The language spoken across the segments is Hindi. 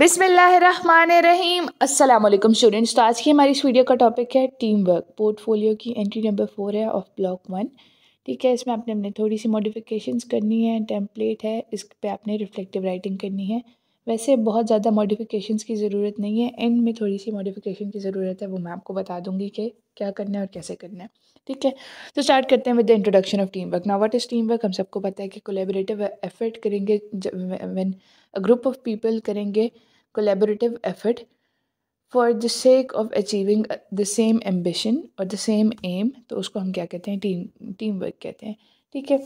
बिसमीम अल्लाम स्टूडेंट्स तो आज की हमारी इस वीडियो का टॉपिक है टीम वर्क पोर्टफोलियो की एंट्री नंबर फोर है ऑफ ब्लॉक वन ठीक है इसमें आपने अपने थोड़ी सी मॉडिफिकेशंस करनी है टेम्पलेट है इस पर आपने रिफ्लेक्टिव राइटिंग करनी है वैसे बहुत ज़्यादा मॉडिफिकेशंस की ज़रूरत नहीं है एंड में थोड़ी सी मॉडिफ़िकेशन की ज़रूरत है वो मैं आपको बता दूंगी कि क्या करना है और कैसे करना है ठीक है तो स्टार्ट करते हैं with the introduction of team work ना व्हाट इज़ टीम वर्क हम सबको पता है कि कोलेबरेटिव एफर्ट करेंगे one a group of people करेंगे collaborative effort for the sake of achieving the same ambition और द सेम एम तो उसको हम क्या कहते हैं टीम टीम वर्क कहते हैं ठीक है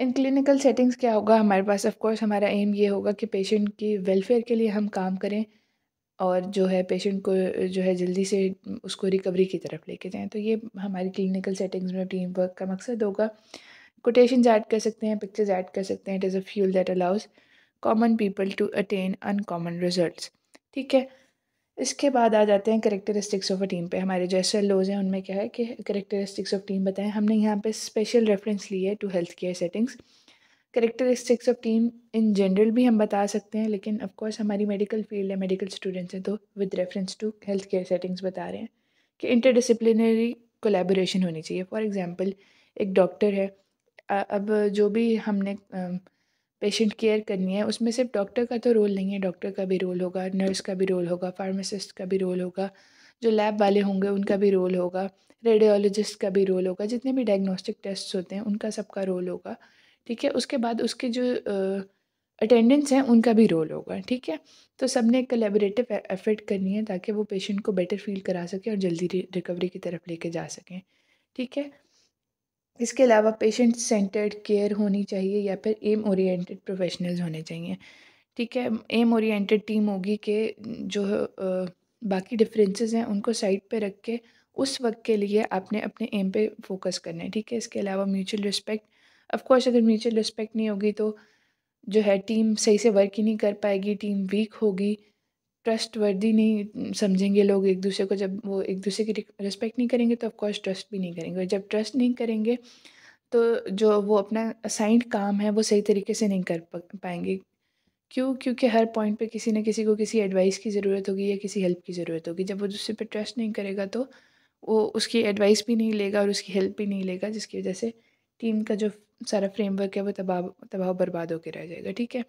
इन क्लिनिकल सेटिंग्स क्या होगा हमारे पास ऑफ कोर्स हमारा एम ये होगा कि पेशेंट की वेलफेयर के लिए हम काम करें और जो है पेशेंट को जो है जल्दी से उसको रिकवरी की तरफ लेके जाएं तो ये हमारी क्लिनिकल सेटिंग्स में टीम वर्क का मकसद होगा कोटेशन ऐड कर सकते हैं पिक्चर्स ऐड कर सकते हैं it is a fuel that allows common people to attain uncommon result ठीक है इसके बाद आ जाते हैं करेक्टरिस्टिक्स ऑफ अ टीम पे हमारे जैसे लोज हैं उनमें क्या है कि करेक्टरिस्टिक्स ऑफ टीम बताएं हमने यहाँ पे स्पेशल रेफरेंस ली है to health care settings characteristics of team in general भी हम बता सकते हैं लेकिन ऑफकोर्स हमारी मेडिकल फील्ड है मेडिकल स्टूडेंट्स हैं तो with reference to health care settings बता रहे हैं कि इंटरडिसिप्लिनरी कोलेबोरेशन होनी चाहिए फॉर एग्ज़ाम्पल एक डॉक्टर है अब जो भी हमने पेशेंट केयर करनी है उसमें सिर्फ डॉक्टर का तो रोल नहीं है डॉक्टर का भी रोल होगा नर्स का भी रोल होगा फार्मासिस्ट का भी रोल होगा जो लैब वाले होंगे उनका भी रोल होगा रेडियोलॉजिस्ट का भी रोल होगा जितने भी डायग्नोस्टिक टेस्ट होते हैं उनका सबका रोल होगा ठीक है उसके बाद उसके जो अटेंडेंस हैं उनका भी रोल होगा ठीक है तो सब ने कलेबरेटिव एफर्ट करनी है ताकि वो पेशेंट को बेटर फील करा सके और जल्दी रिकवरी की तरफ लेके जा सकें ठीक है इसके अलावा पेशेंट सेंटर्ड केयर होनी चाहिए या फिर एम ओरिएंटेड प्रोफेशनल्स होने चाहिए ठीक है एम ओरिएंटेड टीम होगी कि जो बाकी डिफरेंसेस हैं उनको साइड पे रख के उस वक्त के लिए आपने अपने एम पे फोकस करना है ठीक है इसके अलावा म्यूचुअल रिस्पेक्ट ऑफकोर्स अगर म्यूचुअल रिस्पेक्ट नहीं होगी तो जो है टीम सही से वर्क ही नहीं कर पाएगी टीम वीक होगी ट्रस्टवर्दी नहीं समझेंगे लोग एक दूसरे को जब वो एक दूसरे की रिस्पेक्ट नहीं करेंगे तो ऑफकोर्स ट्रस्ट भी नहीं करेंगे और जब ट्रस्ट नहीं करेंगे तो जो वो अपना असाइंड काम है वो सही तरीके से नहीं कर पाएंगे क्यों क्योंकि हर पॉइंट पे किसी न किसी को किसी एडवाइस की ज़रूरत होगी या किसी हेल्प की ज़रूरत होगी जब वो दूसरे पर ट्रस्ट नहीं करेगा तो वो उसकी एडवाइस भी नहीं लेगा और उसकी हेल्प भी नहीं लेगा जिसकी वजह से टीम का जो सारा फ्रेमवर्क है वो तबाह तबाह बर्बाद होकर रह जाएगा ठीक है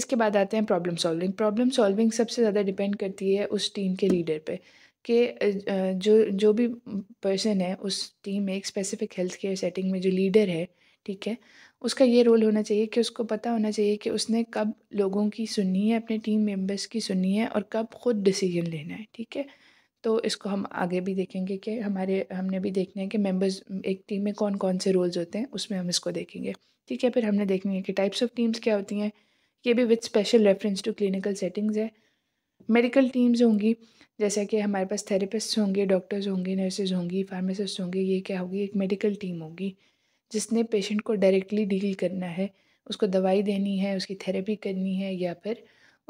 इसके बाद आते हैं प्रॉब्लम सॉल्विंग प्रॉब्लम सॉल्विंग सबसे ज़्यादा डिपेंड करती है उस टीम के लीडर पे कि जो जो भी पर्सन है उस टीम में एक स्पेसिफिक हेल्थ केयर सेटिंग में जो लीडर है ठीक है उसका ये रोल होना चाहिए कि उसको पता होना चाहिए कि उसने कब लोगों की सुननी है अपने टीम मेम्बर्स की सुननी है और कब खुद डिसीजन लेना है ठीक है तो इसको हम आगे भी देखेंगे कि हमारे हमने भी देखना है कि मेंबर्स एक टीम में कौन कौन से रोल्स होते हैं उसमें हम इसको देखेंगे ठीक है फिर हमने देखनी है कि टाइप्स ऑफ टीम्स क्या होती हैं ये भी with special reference to clinical settings है मेडिकल टीम्स होंगी जैसा कि हमारे पास थेरेपिस्ट होंगे डॉक्टर्स होंगे नर्सेज होंगी फार्मासिस्ट होंगे ये क्या होगी एक मेडिकल टीम होगी जिसने पेशेंट को डायरेक्टली डील करना है उसको दवाई देनी है उसकी थेरेपी करनी है या फिर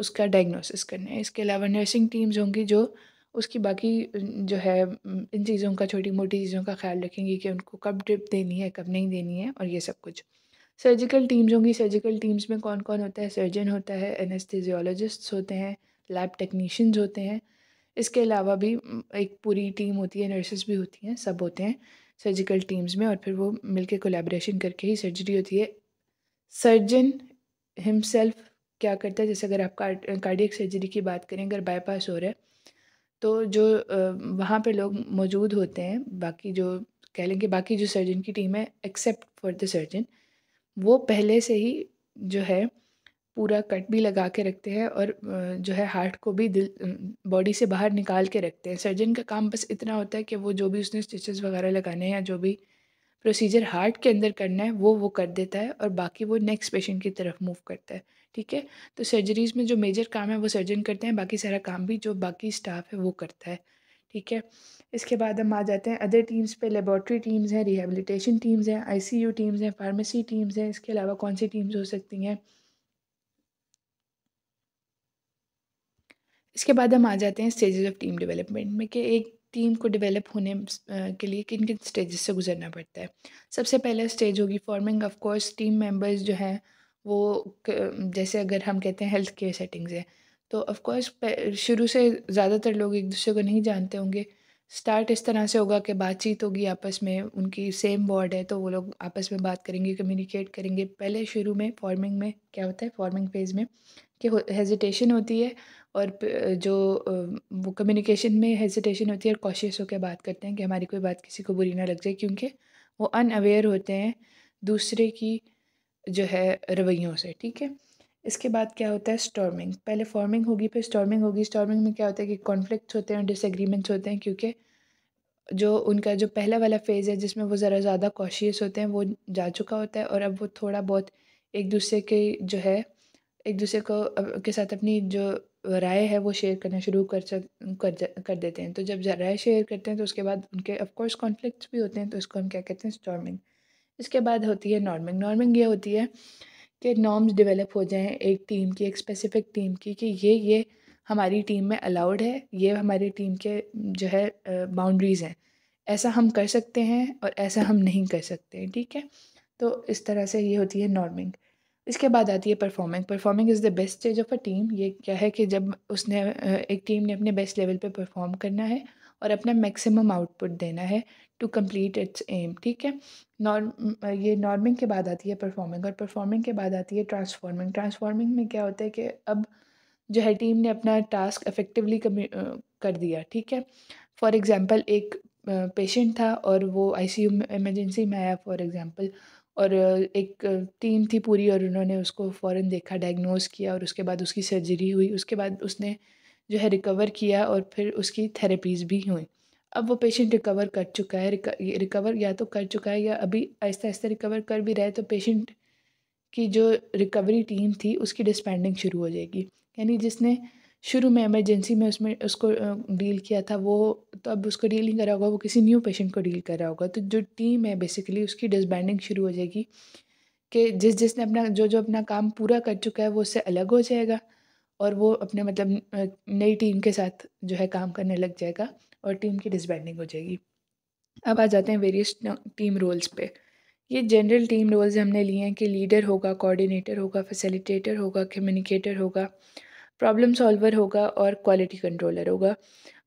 उसका डायग्नोसिस करना है इसके अलावा नर्सिंग टीम्स होंगी जो उसकी बाकी जो है इन चीज़ों का छोटी मोटी चीज़ों का ख्याल रखेंगी कि उनको कब ड्रिप देनी है कब नहीं देनी है और ये सब कुछ सर्जिकल टीम्स होंगी सर्जिकल टीम्स में कौन कौन होता है सर्जन होता है एनेस्थेजियोलॉजिस्ट्स होते हैं लैब टेक्नीशियंस होते हैं इसके अलावा भी एक पूरी टीम होती है नर्सेज भी होती हैं सब होते हैं सर्जिकल टीम्स में और फिर वो मिलके कोलेब्रेशन करके ही सर्जरी होती है सर्जन हिमसेल्फ क्या करता है जैसे अगर आप कार्डियक सर्जरी की बात करें अगर बाईपास हो रहा है तो जो वहाँ पे लोग मौजूद होते हैं बाकी जो कह लें कि बाकी जो सर्जन की टीम है एक्सेप्ट फॉर द सर्जन वो पहले से ही जो है पूरा कट भी लगा के रखते हैं और जो है हार्ट को भी दिल बॉडी से बाहर निकाल के रखते हैं सर्जन का काम बस इतना होता है कि वो जो भी उसने स्टिचेस वगैरह लगाने हैं या जो भी प्रोसीजर हार्ट के अंदर करना है वो वो कर देता है और बाकी वो नेक्स्ट पेशेंट की तरफ मूव करता है ठीक है तो सर्जरीज़ में जो मेजर काम है वो सर्जन करते हैं बाकी सारा काम भी जो बाकी स्टाफ है वो करता है ठीक है इसके बाद हम आ जाते हैं अदर टीम्स पे लेबॉर्ट्री टीम्स हैं रिहेबिलिटेशन टीम्स हैं आईसीयू टीम्स हैं फार्मेसी टीम्स हैं इसके अलावा कौन सी टीम्स हो सकती हैं इसके बाद हम आ जाते हैं स्टेजेस ऑफ टीम डेवलपमेंट में कि एक टीम को डेवलप होने के लिए किन किन स्टेजेस से गुजरना पड़ता है सबसे पहला स्टेज होगी forming of course team members जो हैं वो जैसे अगर हम कहते हैं हेल्थ केयर सेटिंग्स है तो ऑफकोर्स शुरू से ज़्यादातर लोग एक दूसरे को नहीं जानते होंगे स्टार्ट इस तरह से होगा कि बातचीत होगी आपस में उनकी सेम वार्ड है तो वो लोग आपस में बात करेंगे कम्युनिकेट करेंगे पहले शुरू में फॉर्मिंग में क्या होता है फॉर्मिंग फेज़ में कि हेजिटेशन होती है और जो वो कम्युनिकेशन में हेजिटेशन होती है और कॉशियस होकर बात करते हैं कि हमारी कोई बात किसी को बुरी ना लग जाए क्योंकि वो अनअवेयर होते हैं दूसरे की जो है रवैयों से ठीक है इसके बाद क्या होता है स्टॉर्मिंग पहले फॉर्मिंग होगी फिर स्टॉर्मिंग होगी स्टॉर्मिंग में क्या होता है कि कॉन्फ्लिक्ट होते हैं डिसएग्रीमेंट्स होते हैं क्योंकि जो उनका जो पहला वाला फेज़ है जिसमें वो ज़रा ज़्यादा कॉशियस होते हैं वो जा चुका होता है और अब वो थोड़ा बहुत एक दूसरे के जो है एक दूसरे को के साथ अपनी जो राय है वो शेयर करना शुरू कर सक कर कर देते हैं तो जब राय शेयर करते हैं तो उसके बाद उनके ऑफकोर्स कॉन्फ्लिक्ट्स भी होते हैं तो उसको हम क्या कहते हैं स्टॉर्मिंग इसके बाद होती है नॉर्मिंग नॉर्मिंग ये होती है कि नॉर्म्स डेवलप हो जाएं एक टीम की एक स्पेसिफिक टीम की कि ये ये हमारी टीम में अलाउड है ये हमारी टीम के जो है बाउंड्रीज़ हैं ऐसा हम कर सकते हैं और ऐसा हम नहीं कर सकते ठीक है तो इस तरह से ये होती है नॉर्मिंग इसके बाद आती है performing performing is the best stage of a team ये क्या है कि जब उसने एक टीम ने अपने बेस्ट लेवल पे परफॉर्म करना है और अपना मैक्सिमम आउटपुट देना है टू कंप्लीट इट्स एम ठीक है नॉर्म ये नॉर्मिंग के बाद आती है परफॉर्मिंग और परफॉर्मिंग के बाद आती है ट्रांसफॉर्मिंग ट्रांसफॉर्मिंग में क्या होता है कि अब जो है टीम ने अपना टास्क इफेक्टिवली कर दिया ठीक है फॉर एग्ज़ाम्पल एक पेशेंट था और वो आईसीयू में इमरजेंसी में आया फॉर एग्ज़ाम्पल और एक टीम थी पूरी और उन्होंने उसको फ़ौरन देखा डायग्नोज किया और उसके बाद उसकी सर्जरी हुई उसके बाद उसने जो है रिकवर किया और फिर उसकी थेरेपीज़ भी हुई अब वो पेशेंट रिकवर कर चुका है रिकवर या तो कर चुका है या अभी आहिस्ता आहिस्ता रिकवर कर भी रहे तो पेशेंट की जो रिकवरी टीम थी उसकी डिस्पेंडिंग शुरू हो जाएगी यानी जिसने शुरू में एमरजेंसी में उसमें उसको डील किया था वो तो अब उसको डील नहीं करा होगा वो किसी न्यू पेशेंट को डील कर रहा होगा तो जो टीम है बेसिकली उसकी डिसबैंडिंग शुरू हो जाएगी कि जिस जिसने अपना जो जो अपना काम पूरा कर चुका है वो उससे अलग हो जाएगा और वो अपने मतलब नई टीम के साथ जो है काम करने लग जाएगा और टीम की डिसबैंडिंग हो जाएगी अब आ जाते हैं वेरियस टीम रोल्स पे ये जनरल टीम रोल्स हमने लिए हैं कि लीडर होगा कोऑर्डिनेटर होगा फैसिलिटेटर होगा कम्युनिकेटर होगा प्रॉब्लम सॉल्वर होगा और क्वालिटी कंट्रोलर होगा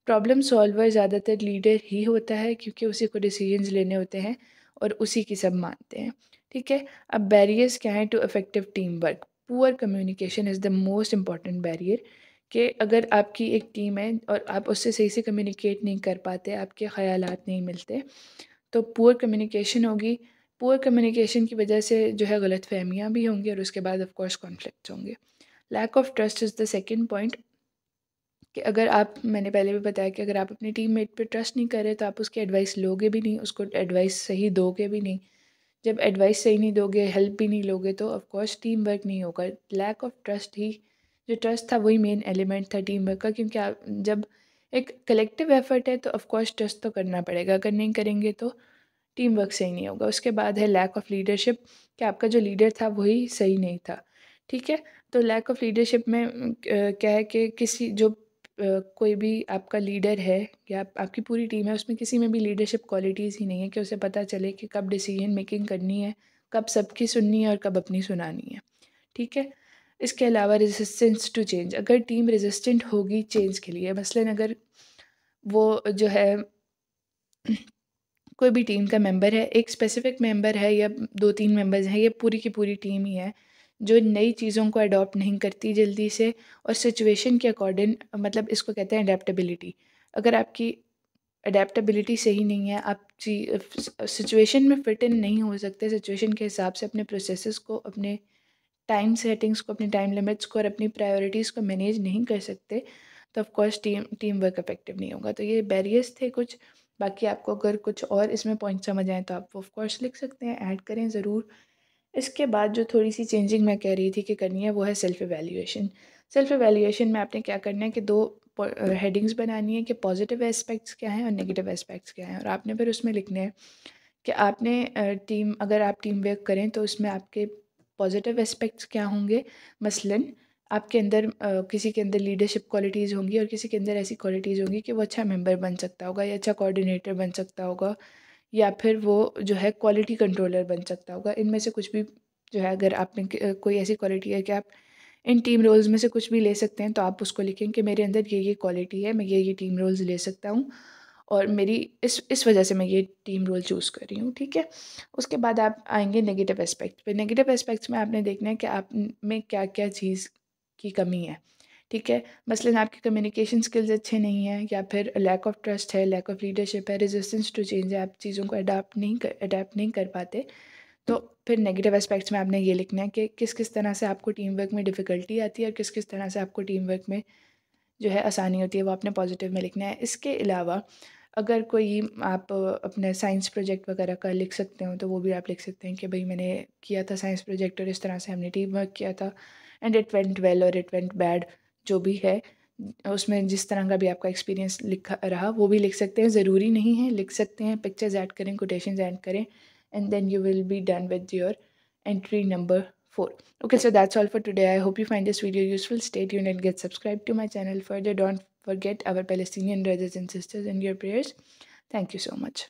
प्रॉब्लम सॉल्वर ज़्यादातर लीडर ही होता है क्योंकि उसी को डिसीजंस लेने होते हैं और उसी की सब मानते हैं ठीक है अब बैरियर्स क्या हैं to effective team work poor communication is the most important barrier कि अगर आपकी एक टीम है और आप उससे सही से कम्युनिकेट नहीं कर पाते आपके ख्याल नहीं मिलते तो पुअर कम्युनिकेशन होगी पुअर कम्युनिकेशन की वजह से जो है गलत फहमियाँ भी होंगी और उसके बाद ऑफकोर्स कॉन्फ्लिक्ट होंगे lack of trust is the second point कि अगर आप मैंने पहले भी बताया कि अगर आप अपने टीम मेट पर ट्रस्ट नहीं करें तो आप उसकी एडवाइस लोगे भी नहीं उसको एडवाइस सही दोगे भी नहीं जब एडवाइस सही नहीं दोगे हेल्प भी नहीं लोगे तो ऑफकोर्स टीम वर्क नहीं होगा लैक ऑफ ट्रस्ट ही जो ट्रस्ट था वही मेन एलिमेंट था टीम वर्क का क्योंकि आप जब एक कलेक्टिव एफर्ट है तो ऑफकोर्स ट्रस्ट तो करना पड़ेगा अगर नहीं करेंगे तो टीम वर्क सही नहीं होगा उसके बाद है लैक ऑफ लीडरशिप कि आपका जो लीडर था वही सही नहीं था ठीक है तो लैक ऑफ लीडरशिप में क्या है कि किसी जो कोई भी आपका लीडर है या आपकी पूरी टीम है उसमें किसी में भी लीडरशिप क्वालिटीज़ ही नहीं है कि उसे पता चले कि कब डिसीजन मेकिंग करनी है कब सबकी सुननी है और कब अपनी सुनानी है ठीक है इसके अलावा रेजिस्टेंस टू चेंज अगर टीम रेजिस्टेंट होगी चेंज के लिए मसलन अगर वो जो है कोई भी टीम का मेंबर है एक स्पेसिफिक मेंबर है या दो तीन मेंबर्स हैं या पूरी की पूरी टीम ही है जो नई चीज़ों को अडॉप्ट नहीं करती जल्दी से और सिचुएशन के अकॉर्डिंग मतलब इसको कहते हैं अडेप्टबिलिटी अगर आपकी अडेप्टबिलिटी सही नहीं है आप सिचुएशन में फिट इन नहीं हो सकते सिचुएशन के हिसाब से अपने प्रोसेस को अपने टाइम सेटिंग्स को अपने टाइम लिमिट्स को और अपनी प्रायोरिटीज़ को मैनेज नहीं कर सकते तो of course team team work effective नहीं होगा तो ये बैरियर्स थे कुछ बाकी आपको अगर कुछ और इसमें पॉइंट समझ आए तो आप वो ऑफकोर्स लिख सकते हैं ऐड करें ज़रूर इसके बाद जो थोड़ी सी चेंजिंग मैं कह रही थी कि करनी है वो है सेल्फ़ एवेल्यूएशन सेल्फ़ एवेल्यूशन में आपने क्या करना है कि दो हेडिंग्स बनानी है कि पॉजिटिव एस्पेक्ट्स क्या हैं और नेगेटिव एस्पेक्ट्स क्या हैं और आपने फिर उसमें लिखना है कि आपने टीम अगर आप टीम वर्क करें तो उसमें आपके पॉजिटिव एस्पेक्ट्स क्या होंगे मसलन आपके अंदर किसी के अंदर लीडरशिप क्वालिटीज़ होंगी और किसी के अंदर ऐसी क्वालिटीज़ होंगी कि वो अच्छा मेंबर बन सकता होगा या अच्छा कोऑर्डिनेटर बन सकता होगा या फिर वो जो है क्वालिटी कंट्रोलर बन सकता होगा इनमें से कुछ भी जो है अगर आप में कोई ऐसी क्वालिटी है कि आप इन टीम रोल्स में से कुछ भी ले सकते हैं तो आप उसको लिखें कि मेरे अंदर ये ये क्वालिटी है मैं ये ये टीम रोल्स ले सकता हूँ और मेरी इस इस वजह से मैं ये टीम रोल चूज़ कर रही हूँ ठीक है उसके बाद आप आएंगे नेगेटिव एस्पेक्ट पे नेगेटिव एस्पेक्ट्स में आपने देखना है कि आप में क्या क्या चीज़ की कमी है ठीक है मसलन आपकी कम्युनिकेशन स्किल्स अच्छे नहीं है या फिर लैक ऑफ ट्रस्ट है लैक ऑफ लीडरशिप है रेजिस्टेंस टू चेंज है आप चीज़ों को अडाप्ट नहीं कर अडेप्ट नहीं कर पाते तो फिर नेगेटिव एस्पेक्ट्स में आपने ये लिखना है कि किस किस तरह से आपको टीम वर्क में डिफ़िकल्टी आती है और किस किस तरह से आपको टीम वर्क में जो है आसानी होती है वो आपने पॉजिटिव में लिखना है इसके अलावा अगर कोई आप अपने साइंस प्रोजेक्ट वगैरह का लिख सकते हो तो वो भी आप लिख सकते हैं कि भाई मैंने किया था साइंस प्रोजेक्ट और इस तरह से हमने टीम वर्क किया था एंड इट वेंट वेल और इट वेंट बैड जो भी है उसमें जिस तरह का भी आपका एक्सपीरियंस लिखा रहा वो भी लिख सकते हैं ज़रूरी नहीं है लिख सकते हैं पिक्चर्स ऐड करें कोटेशन ऐड करें and then you will be done with your entry number four okay so that's all for today I hope you find this video useful state you net get subscribe to my channel for the don't get our Palestinian brothers and sisters and your prayers thank you so much